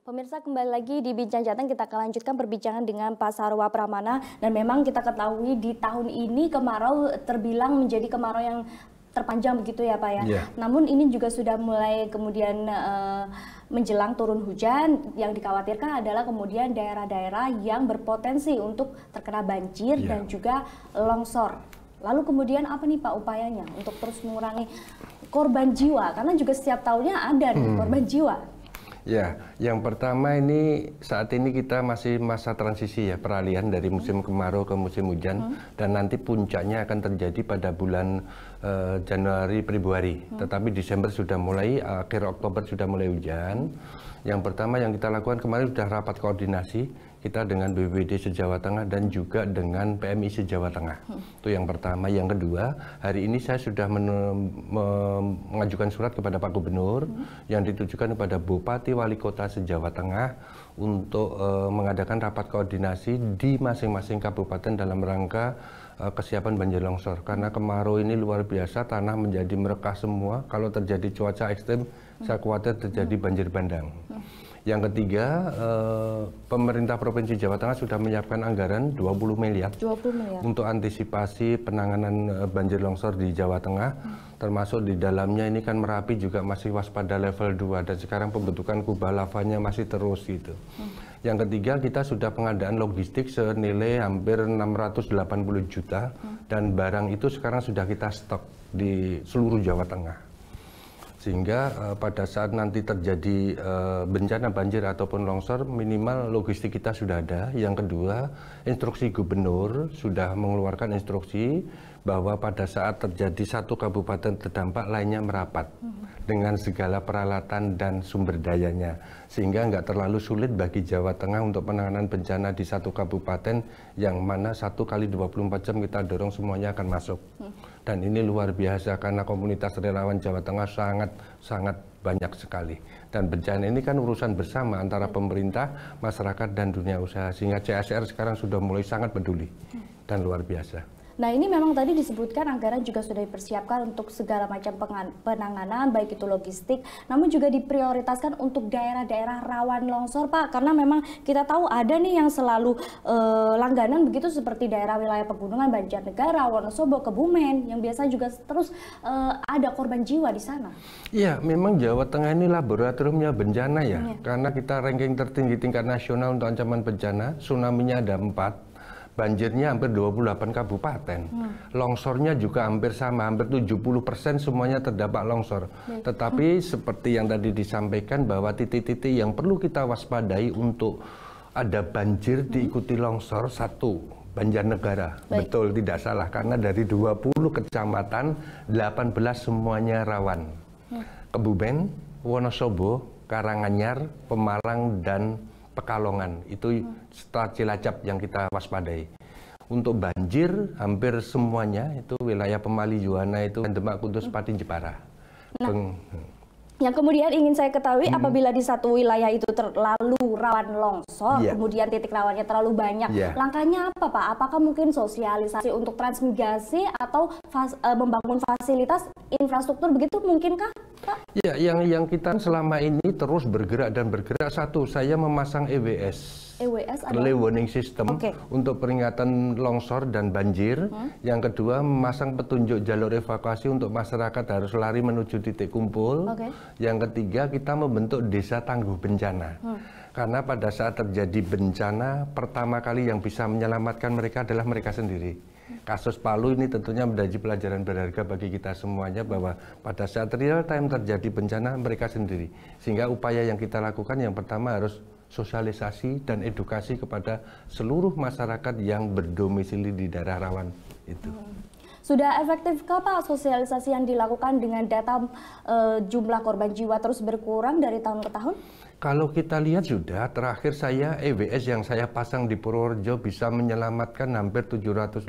Pemirsa kembali lagi di Bincang Jateng kita akan lanjutkan perbincangan dengan Pak Sarwa Pramana dan memang kita ketahui di tahun ini kemarau terbilang menjadi kemarau yang terpanjang begitu ya Pak ya. Yeah. Namun ini juga sudah mulai kemudian uh, menjelang turun hujan yang dikhawatirkan adalah kemudian daerah-daerah yang berpotensi untuk terkena banjir yeah. dan juga longsor. Lalu kemudian apa nih Pak upayanya untuk terus mengurangi korban jiwa karena juga setiap tahunnya ada hmm. korban jiwa. Ya, yang pertama ini saat ini kita masih masa transisi ya peralihan dari musim hmm. kemarau ke musim hujan hmm. dan nanti puncaknya akan terjadi pada bulan uh, Januari Februari. Hmm. Tetapi Desember sudah mulai akhir Oktober sudah mulai hujan. Yang pertama yang kita lakukan kemarin sudah rapat koordinasi kita dengan BPD seJawa Tengah dan juga dengan PMI seJawa Tengah. Itu yang pertama. Yang kedua, hari ini saya sudah mengajukan surat kepada Pak Gubernur yang ditujukan kepada Bupati Wali Kota seJawa Tengah untuk uh, mengadakan rapat koordinasi di masing-masing kabupaten dalam rangka eh, kesiapan banjir longsor. Karena kemarau ini luar biasa, tanah menjadi merekah semua. Kalau terjadi cuaca ekstrim, hmm. saya khawatir terjadi banjir bandang. Yang ketiga, eh, pemerintah Provinsi Jawa Tengah sudah menyiapkan anggaran 20 miliar, 20 miliar. untuk antisipasi penanganan eh, banjir longsor di Jawa Tengah. Hmm. Termasuk di dalamnya ini kan Merapi juga masih waspada level 2 dan sekarang pembentukan kubah lavanya masih terus gitu. Hmm. Yang ketiga, kita sudah pengadaan logistik senilai hampir 680 juta hmm. dan barang itu sekarang sudah kita stok di seluruh Jawa Tengah sehingga uh, pada saat nanti terjadi uh, bencana banjir ataupun longsor minimal logistik kita sudah ada. Yang kedua, instruksi gubernur sudah mengeluarkan instruksi bahwa pada saat terjadi satu kabupaten terdampak lainnya merapat hmm. dengan segala peralatan dan sumber dayanya sehingga nggak terlalu sulit bagi Jawa Tengah untuk penanganan bencana di satu kabupaten yang mana satu kali 24 jam kita dorong semuanya akan masuk hmm. dan ini luar biasa karena komunitas relawan Jawa Tengah sangat sangat banyak sekali dan bencana ini kan urusan bersama antara pemerintah, masyarakat dan dunia usaha sehingga CSR sekarang sudah mulai sangat peduli dan luar biasa. Nah ini memang tadi disebutkan anggaran juga sudah dipersiapkan untuk segala macam penanganan baik itu logistik, namun juga diprioritaskan untuk daerah-daerah rawan longsor Pak karena memang kita tahu ada nih yang selalu eh, langganan begitu seperti daerah wilayah pegunungan Banjarnegara, Wonosobo, Kebumen yang biasa juga terus eh, ada korban jiwa di sana. Iya memang Jawa Tengah ini laboratoriumnya bencana ya, ya. karena kita ranking tertinggi tingkat nasional untuk ancaman bencana, tsunami-nya ada empat banjirnya hampir 28 kabupaten. Hmm. Longsornya juga hampir sama, hampir 70% semuanya terdapat longsor. Baik. Tetapi hmm. seperti yang tadi disampaikan bahwa titik-titik yang perlu kita waspadai untuk ada banjir hmm. diikuti longsor satu Banjarnegara. Baik. Betul tidak salah karena dari 20 kecamatan 18 semuanya rawan. Hmm. Kebumen, Wonosobo, Karanganyar, Pemalang dan Pekalongan itu setelah Cilacap yang kita waspadai. Untuk banjir hampir semuanya itu wilayah Pemali Juwana itu Demak Kudus hmm. Patin Jepara. Nah, Peng... yang kemudian ingin saya ketahui hmm. apabila di satu wilayah itu terlalu rawan longsor, yeah. kemudian titik rawannya terlalu banyak, yeah. langkahnya apa Pak? Apakah mungkin sosialisasi untuk transmigrasi atau fas, e, membangun fasilitas infrastruktur begitu mungkinkah? Ya, yang yang kita selama ini terus bergerak dan bergerak satu, saya memasang EWS. EWS adalah Early Warning System okay. untuk peringatan longsor dan banjir. Hmm? Yang kedua, memasang petunjuk jalur evakuasi untuk masyarakat harus lari menuju titik kumpul. Okay. Yang ketiga, kita membentuk desa tangguh bencana. Hmm karena pada saat terjadi bencana pertama kali yang bisa menyelamatkan mereka adalah mereka sendiri. Kasus Palu ini tentunya menjadi pelajaran berharga bagi kita semuanya bahwa pada saat real time terjadi bencana mereka sendiri. Sehingga upaya yang kita lakukan yang pertama harus sosialisasi dan edukasi kepada seluruh masyarakat yang berdomisili di daerah rawan itu. Hmm. Sudah efektifkah Pak sosialisasi yang dilakukan dengan data e, jumlah korban jiwa terus berkurang dari tahun ke tahun? Kalau kita lihat sudah, terakhir saya EWS yang saya pasang di Purworejo bisa menyelamatkan hampir 780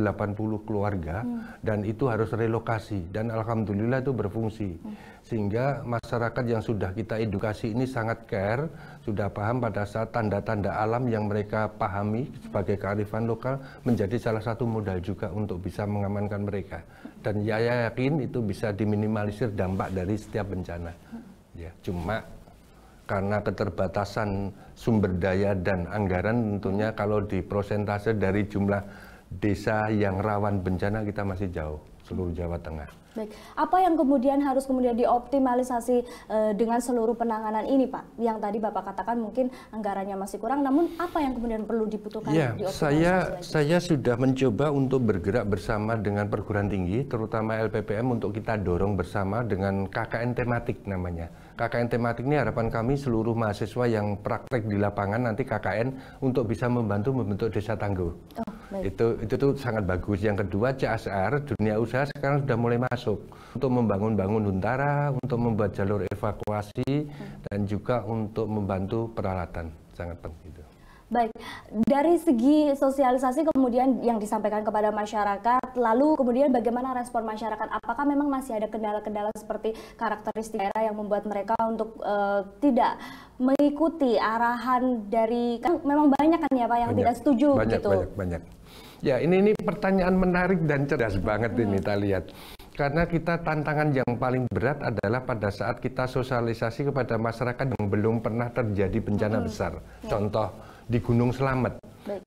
keluarga hmm. dan itu harus relokasi dan alhamdulillah itu berfungsi. Hmm sehingga masyarakat yang sudah kita edukasi ini sangat care, sudah paham pada saat tanda-tanda alam yang mereka pahami sebagai kearifan lokal menjadi salah satu modal juga untuk bisa mengamankan mereka. Dan ya, ya yakin itu bisa diminimalisir dampak dari setiap bencana. Ya, cuma karena keterbatasan sumber daya dan anggaran tentunya kalau di prosentase dari jumlah desa yang rawan bencana kita masih jauh seluruh Jawa Tengah. Baik, apa yang kemudian harus kemudian dioptimalisasi e, dengan seluruh penanganan ini, Pak? Yang tadi Bapak katakan mungkin anggarannya masih kurang, namun apa yang kemudian perlu dibutuhkan? Ya, saya saya sudah mencoba untuk bergerak bersama dengan perguruan tinggi, terutama LPPM untuk kita dorong bersama dengan KKN tematik namanya. KKN tematik ini harapan kami seluruh mahasiswa yang praktek di lapangan nanti KKN untuk bisa membantu membentuk desa tangguh. Oh. Baik. Itu itu tuh sangat bagus. Yang kedua CSR dunia usaha sekarang sudah mulai masuk untuk membangun-bangun huntara, untuk membuat jalur evakuasi hmm. dan juga untuk membantu peralatan sangat penting itu. Baik, dari segi sosialisasi kemudian yang disampaikan kepada masyarakat, lalu kemudian bagaimana respon masyarakat? Apakah memang masih ada kendala-kendala seperti karakteristik daerah yang membuat mereka untuk uh, tidak mengikuti arahan dari kan memang banyak kan ya Pak yang banyak, tidak setuju banyak, gitu. Banyak, banyak. Ya, ini ini pertanyaan menarik dan cerdas banget hmm. ini iya. kita lihat. Karena kita tantangan yang paling berat adalah pada saat kita sosialisasi kepada masyarakat yang belum pernah terjadi bencana hmm. besar. Ya. Contoh di Gunung Selamet.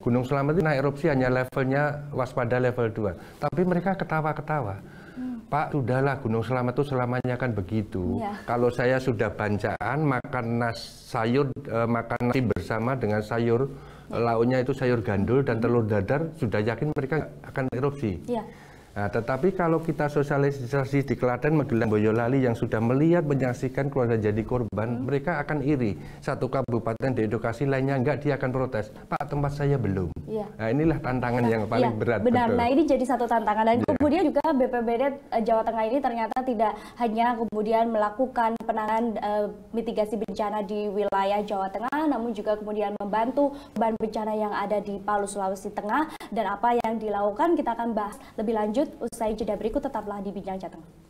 Gunung Selamet ini naik erupsi hanya levelnya waspada level 2. Tapi mereka ketawa-ketawa. Hmm. Pak, sudahlah Gunung Selamet itu selamanya kan begitu. Ya. Kalau saya sudah bancaan, makan nas sayur, eh, makan nasi bersama dengan sayur, ya. launya itu sayur gandul dan telur dadar, sudah yakin mereka akan erupsi. Ya. Nah, tetapi kalau kita sosialisasi di Klaten, Magelang, Boyolali yang sudah melihat menyaksikan keluarga jadi korban, hmm. mereka akan iri. Satu kabupaten diedukasi lainnya enggak, dia akan protes. Pak, tempat saya belum. Ya. Nah, inilah tantangan nah, yang paling ya, berat. Benar. Betul. Nah, ini jadi satu tantangan dan ya. kemudian juga BPBD eh, Jawa Tengah ini ternyata tidak hanya kemudian melakukan penanganan e, mitigasi bencana di wilayah Jawa Tengah, namun juga kemudian membantu beban bencana yang ada di Palu, Sulawesi Tengah, dan apa yang dilakukan kita akan bahas lebih lanjut usai jeda berikut tetaplah di Bincang Jateng.